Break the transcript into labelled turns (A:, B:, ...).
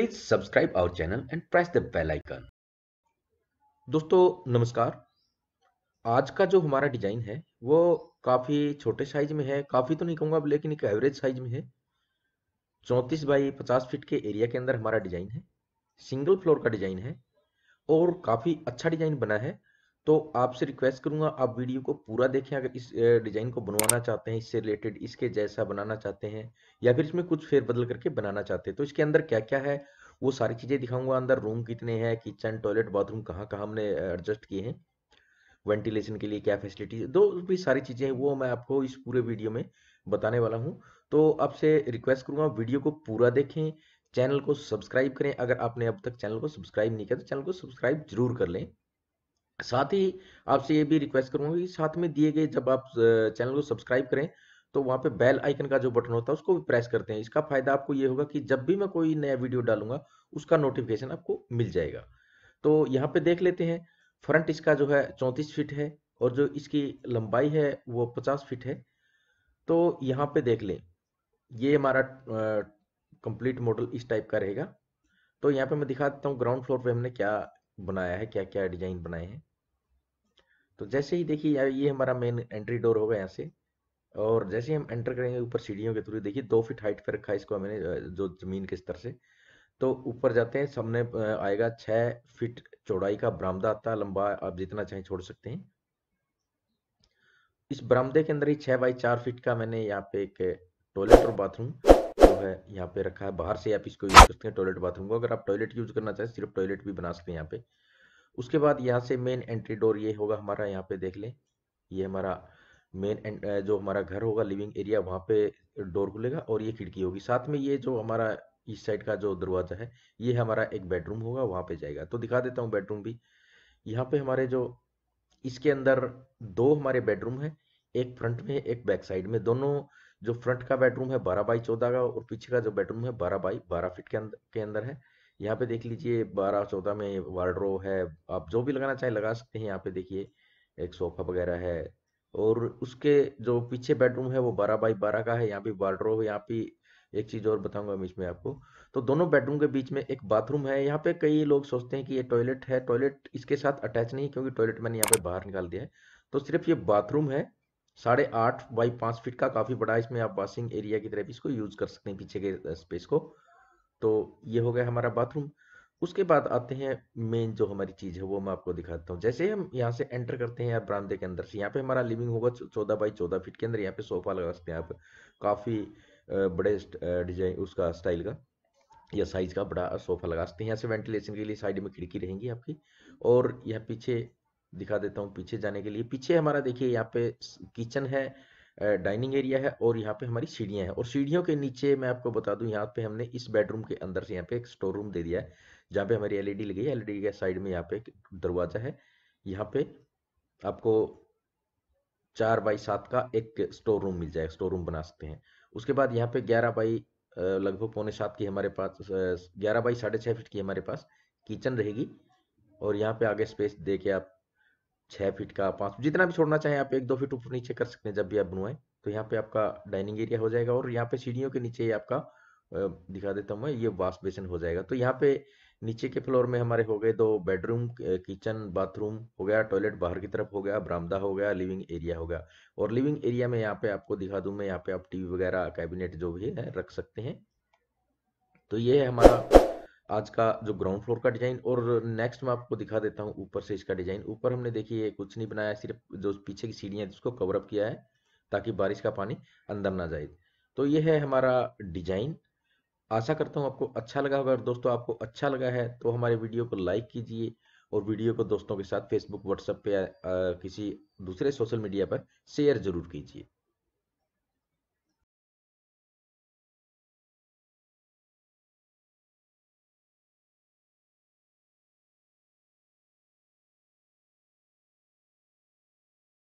A: please subscribe our channel and press the bell icon दोस्तों नमस्कार आज का जो हमारा डिजाइन है वो काफ़ी छोटे साइज में है काफ़ी तो नहीं कहूंगा लेकिन एक एवरेज साइज में है चौंतीस बाई पचास फीट के एरिया के अंदर हमारा डिजाइन है सिंगल फ्लोर का डिजाइन है और काफ़ी अच्छा डिजाइन बना है तो आपसे रिक्वेस्ट करूंगा आप वीडियो को पूरा देखें अगर इस डिज़ाइन को बनवाना चाहते हैं इससे रिलेटेड इसके जैसा बनाना चाहते हैं या फिर इसमें कुछ फेर बदल करके बनाना चाहते हैं तो इसके अंदर क्या क्या है वो सारी चीज़ें दिखाऊंगा अंदर रूम कितने हैं किचन टॉयलेट बाथरूम कहाँ कहाँ हमने एडजस्ट किए हैं वेंटिलेशन के लिए क्या फैसिलिटी दो भी सारी चीज़ें हैं वो मैं आपको इस पूरे वीडियो में बताने वाला हूँ तो आपसे रिक्वेस्ट करूंगा वीडियो को पूरा देखें चैनल को सब्सक्राइब करें अगर आपने अब तक चैनल को सब्सक्राइब नहीं किया तो चैनल को सब्सक्राइब जरूर कर लें साथ ही आपसे ये भी रिक्वेस्ट करूंगा कि साथ में दिए गए जब आप चैनल को सब्सक्राइब करें तो वहाँ पे बेल आइकन का जो बटन होता है उसको भी प्रेस करते हैं इसका फायदा आपको ये होगा कि जब भी मैं कोई नया वीडियो डालूंगा उसका नोटिफिकेशन आपको मिल जाएगा तो यहाँ पे देख लेते हैं फ्रंट इसका जो है चौंतीस फिट है और जो इसकी लंबाई है वो पचास फिट है तो यहाँ पे देख लें ये हमारा कंप्लीट मॉडल इस टाइप का रहेगा तो यहाँ पे मैं दिखा देता हूँ ग्राउंड फ्लोर पे हमने क्या बनाया है क्या क्या डिजाइन बनाए हैं तो जैसे ही देखिए ये हमारा मेन एंट्री डोर होगा यहाँ से और जैसे हम एंटर करेंगे ऊपर सीढ़ियों के थ्रू देखिए दो फीट हाइट पर रखा है इसको मैंने जो जमीन के स्तर से तो ऊपर जाते हैं सामने आएगा छह फीट चौड़ाई का बरामदा आता लंबा आप जितना चाहे छोड़ सकते हैं इस बरामदे के अंदर ही छह बाई चार फीट का मैंने यहाँ पे एक टॉयलेट और बाथरूम जो है यहाँ पे रखा है बाहर से आप इसको यूज़ करते हैं टॉयलेट बाथरूम को अगर आप टॉयलेट यूज़ करना चाहें सिर्फ टॉयलेट भी बना सकते हैं यहाँ पे उसके बाद यहाँ से मेन एंट्री डोर ये होगा हमारा यहाँ पे देख लें ये हमारा मेन जो हमारा घर होगा लिविंग एरिया वहाँ पे डोर खुलेगा और ये खिड़की होगी साथ में ये जो हमारा इस साइड का जो दरवाजा है ये हमारा एक बेडरूम होगा वहाँ पे जाएगा तो दिखा देता हूँ बेडरूम भी यहाँ पे हमारे जो इसके अंदर दो हमारे बेडरूम है एक फ्रंट में एक बैक साइड में दोनों जो फ्रंट का बेडरूम है बारह बाई चौदह का और पीछे का जो बेडरूम है बारह बाई बारह फिट के अंदर के अंदर है यहाँ पे देख लीजिए बारह चौदह में वार्ड्रो है आप जो भी लगाना चाहे लगा सकते हैं यहाँ पे देखिए एक सोफा वगैरह है और उसके जो पीछे बेडरूम है वो बारह बाई बारह का है यहाँ पे वार्ड्रो है यहाँ पे एक चीज़ और बताऊंगा बीच में आपको तो दोनों बेडरूम के बीच में एक बाथरूम है यहाँ पे कई लोग सोचते हैं कि ये टॉयलेट है टॉयलेट इसके साथ अटैच नहीं क्योंकि टॉयलेट मैंने यहाँ पे बाहर निकाल दिया है तो सिर्फ ये बाथरूम है साढ़े आठ बाई पांच फीट का काफ़ी बड़ा इसमें आप वॉशिंग एरिया की तरह भी इसको यूज़ कर सकते हैं पीछे के स्पेस को तो ये हो गया हमारा बाथरूम उसके बाद आते हैं मेन जो हमारी चीज़ है वो मैं आपको दिखाता हूँ जैसे हम यहाँ से एंटर करते हैं ब्रांडे बरामदे के अंदर से यहाँ पे हमारा लिविंग होगा चौदह बाई चौदह फीट के अंदर यहाँ पे सोफा लगा सकते हैं आप काफ़ी बड़े डिजाइन उसका स्टाइल का या साइज का बड़ा सोफा लगा सकते हैं यहाँ से वेंटिलेशन के लिए साइड में खिड़की रहेंगी आपकी और यहाँ पीछे दिखा देता हूँ पीछे जाने के लिए पीछे हमारा देखिए यहाँ पे किचन है डाइनिंग एरिया है और यहाँ पे हमारी सीढ़ियाँ हैं और सीढ़ियों के नीचे मैं आपको बता दूँ यहाँ पे हमने इस बेडरूम के अंदर से यहाँ पे एक स्टोर रूम दे दिया है जहाँ पे हमारी एलईडी लगी है एलईडी के साइड में यहाँ पे एक दरवाज़ा है यहाँ पे आपको चार बाई सात का एक स्टोर रूम मिल जाएगा स्टोर रूम बना सकते हैं उसके बाद यहाँ पे ग्यारह बाई लगभग पौने सात की हमारे पास ग्यारह बाई साढ़े फीट की हमारे पास किचन रहेगी और यहाँ पे आगे स्पेस दे के आप छः फीट का पाँच जितना भी छोड़ना चाहें आप एक दो फीट ऊपर नीचे कर सकते हैं जब भी आप बनवाएं तो यहाँ पे आपका डाइनिंग एरिया हो जाएगा और यहाँ पे सीढ़ियों के नीचे आपका दिखा देता हूँ मैं ये वाश बेसन हो जाएगा तो यहाँ पे नीचे के फ्लोर में हमारे हो गए दो बेडरूम किचन बाथरूम हो गया टॉयलेट बाहर की तरफ हो गया बरामदा हो गया लिविंग एरिया हो गया और लिविंग एरिया में यहाँ पे आपको दिखा दूँ मैं यहाँ पे आप टीवी वगैरह कैबिनेट जो भी है रख सकते हैं तो ये है हमारा आज का जो ग्राउंड फ्लोर का डिजाइन और नेक्स्ट मैं आपको दिखा देता हूँ ऊपर से इसका डिजाइन ऊपर हमने देखिए कुछ नहीं बनाया सिर्फ जो पीछे की सीढ़ियाँ उसको कवरअप किया है ताकि बारिश का पानी अंदर ना जाए तो ये है हमारा डिजाइन आशा करता हूँ आपको अच्छा लगा अगर दोस्तों आपको अच्छा लगा है तो हमारे वीडियो को लाइक कीजिए और वीडियो को दोस्तों के साथ फेसबुक व्हाट्सएप पे आ, किसी दूसरे सोशल मीडिया पर शेयर जरूर कीजिए